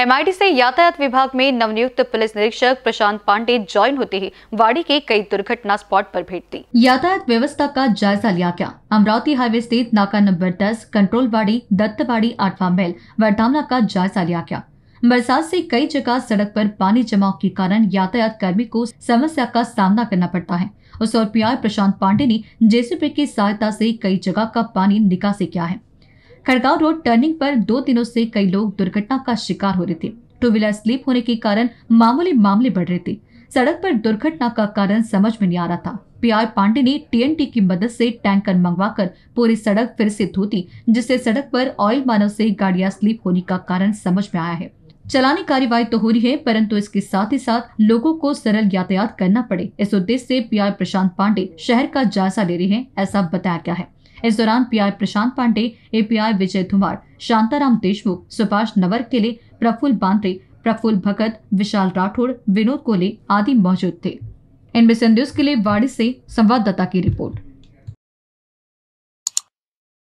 MIT से यातायात विभाग में नवनियुक्त पुलिस निरीक्षक प्रशांत पांडे ज्वाइन होते ही वाड़ी के कई दुर्घटना स्पॉट पर भेंट दी यातायात व्यवस्था का जायजा लिया गया अमरावती हाईवे स्थित नाका नंबर 10 कंट्रोल वाड़ी दत्तवाड़ी आठवा मेल वर्धामना का जायजा लिया गया बरसात से कई जगह सड़क पर पानी जमाव के कारण यातायात कर्मी को समस्या का सामना करना पड़ता है उस और पी प्रशांत पांडे ने जेसीपी की सहायता से कई जगह का पानी निकासी किया है खड़गांव रोड टर्निंग पर दो दिनों से कई लोग दुर्घटना का शिकार हो रहे थे टू व्हीलर स्लिप होने के कारण मामूली मामले बढ़ रहे थे सड़क पर दुर्घटना का कारण समझ में नहीं आ रहा था पीआर पांडे ने टीएनटी की मदद से टैंकर मंगवाकर पूरी सड़क फिर से धोती जिससे सड़क पर ऑयल मानव से गाड़ियां स्लिप होने का कारण समझ में आया है चलानी कार्यवाही तो हो रही है परंतु इसके साथ ही साथ लोगों को सरल यातायात करना पड़े इस उद्देश्य से पीआर प्रशांत पांडे शहर का जायजा ले रहे हैं ऐसा बताया गया है इस दौरान PI Prashant Pande API Vijay Dhumar Shantaram Deshmukh Subhash Navarkele Praful Bandre Praful भगत विशाल राठौड़ विनोद कोले आदि मौजूद थे इनमें से न्यूज के लिए वाड़ी से संवाददाता की रिपोर्ट